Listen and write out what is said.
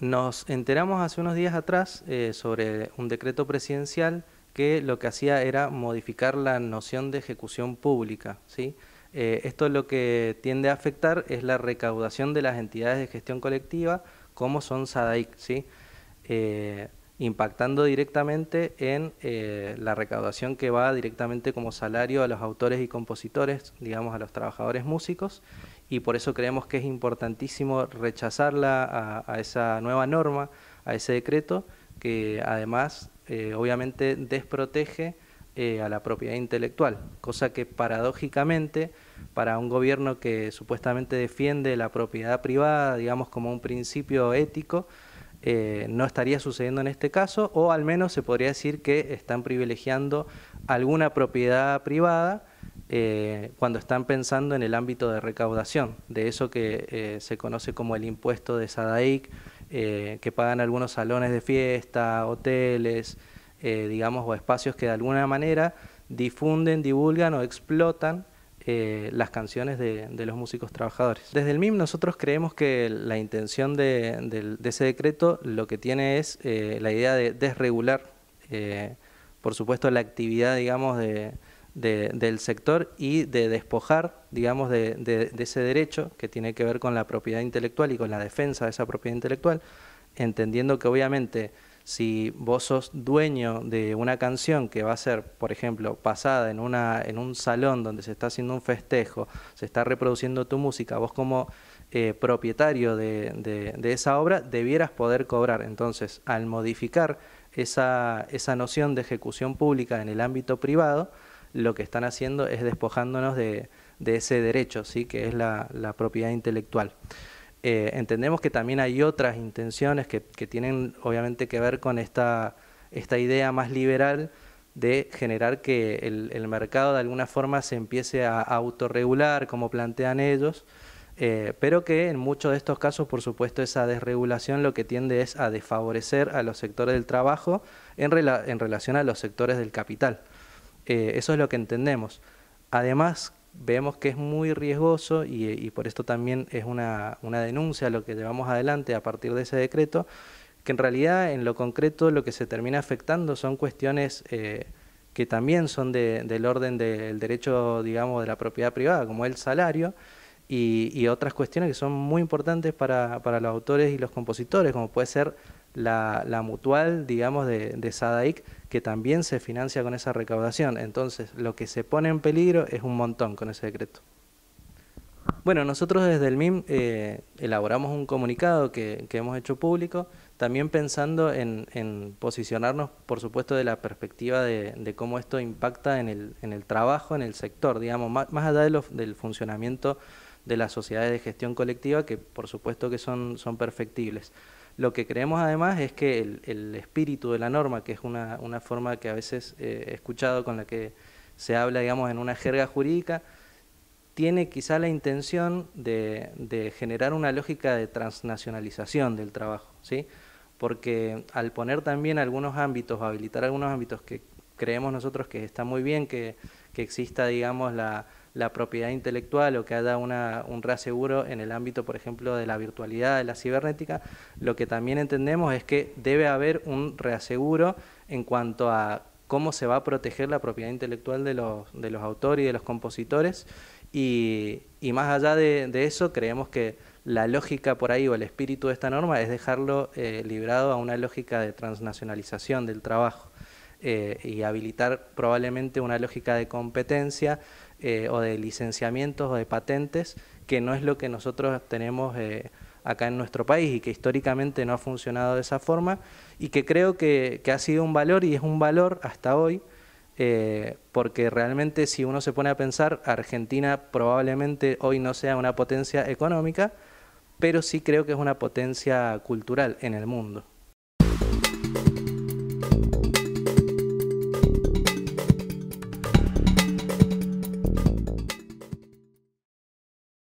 Nos enteramos hace unos días atrás eh, sobre un decreto presidencial que lo que hacía era modificar la noción de ejecución pública. ¿sí? Eh, esto lo que tiende a afectar es la recaudación de las entidades de gestión colectiva, como son SADAIC, eh, impactando directamente en la recaudación que va directamente como salario a los autores y compositores, digamos a los trabajadores músicos, y por eso creemos que es importantísimo rechazarla a, esa nueva norma, a ese decreto, que además eh, obviamente desprotege eh, a la propiedad intelectual, cosa que paradójicamente para un gobierno que supuestamente defiende la propiedad privada, digamos como un principio ético, eh, no estaría sucediendo en este caso, o al menos se podría decir que están privilegiando alguna propiedad privada eh, cuando están pensando en el ámbito de recaudación, de eso que eh, se conoce como el impuesto de Sadaic, eh, que pagan algunos salones de fiesta, hoteles, digamos, o espacios que de alguna manera difunden, divulgan o explotan las canciones de, los músicos trabajadores. Desde el MIM nosotros creemos que la intención de ese decreto lo que tiene es la idea de desregular, por supuesto, la actividad, digamos, de del sector y de despojar, digamos, de, ese derecho que tiene que ver con la propiedad intelectual y con la defensa de esa propiedad intelectual, entendiendo que obviamente si vos sos dueño de una canción que va a ser, por ejemplo, pasada en, un salón donde se está haciendo un festejo, se está reproduciendo tu música, vos como eh, propietario de, esa obra, debieras poder cobrar. Entonces, al modificar esa noción de ejecución pública en el ámbito privado, lo que están haciendo es despojándonos de, ese derecho, ¿sí? que es la, propiedad intelectual. Eh, entendemos que también hay otras intenciones que, tienen obviamente que ver con esta, esta idea más liberal de generar que el, mercado de alguna forma se empiece a autorregular, como plantean ellos, eh, pero que en muchos de estos casos, por supuesto, esa desregulación lo que tiende es a desfavorecer a los sectores del trabajo en, en relación a los sectores del capital eso es lo que entendemos. Además, vemos que es muy riesgoso y, por esto también es una, denuncia lo que llevamos adelante a partir de ese decreto, que en realidad en lo concreto lo que se termina afectando son cuestiones eh, que también son del orden del derecho, digamos, de la propiedad privada, como el salario y, y otras cuestiones que son muy importantes para, para los autores y los compositores, como puede ser la, mutual, digamos, de, Sadaic, que también se financia con esa recaudación. Entonces, lo que se pone en peligro es un montón con ese decreto. Bueno, nosotros desde el MIM eh, elaboramos un comunicado que, hemos hecho público, también pensando en, posicionarnos, por supuesto, de la perspectiva de, cómo esto impacta en el, trabajo, en el sector, digamos, más, allá de del funcionamiento de las sociedades de gestión colectiva, que por supuesto que son perfectibles. Lo que creemos además es que el, espíritu de la norma, que es una, forma que a veces eh, he escuchado con la que se habla, digamos, en una jerga jurídica, tiene quizá la intención de, generar una lógica de transnacionalización del trabajo, ¿sí? Porque al poner también algunos ámbitos, habilitar algunos ámbitos que creemos nosotros que está muy bien que, que exista, digamos, la, la propiedad intelectual o que haya una, un reaseguro en el ámbito, por ejemplo, de la virtualidad, de la cibernética, lo que también entendemos es que debe haber un reaseguro en cuanto a cómo se va a proteger la propiedad intelectual de los, de los autores y de los compositores. Y, más allá de, eso, creemos que la lógica por ahí o el espíritu de esta norma es dejarlo eh, librado a una lógica de transnacionalización del trabajo. Eh, y habilitar probablemente una lógica de competencia eh, o de licenciamientos o de patentes, que no es lo que nosotros tenemos eh, acá en nuestro país y que históricamente no ha funcionado de esa forma y que creo que, ha sido un valor y es un valor hasta hoy. porque realmente si uno se pone a pensar, Argentina probablemente hoy no sea una potencia económica, pero sí creo que es una potencia cultural en el mundo.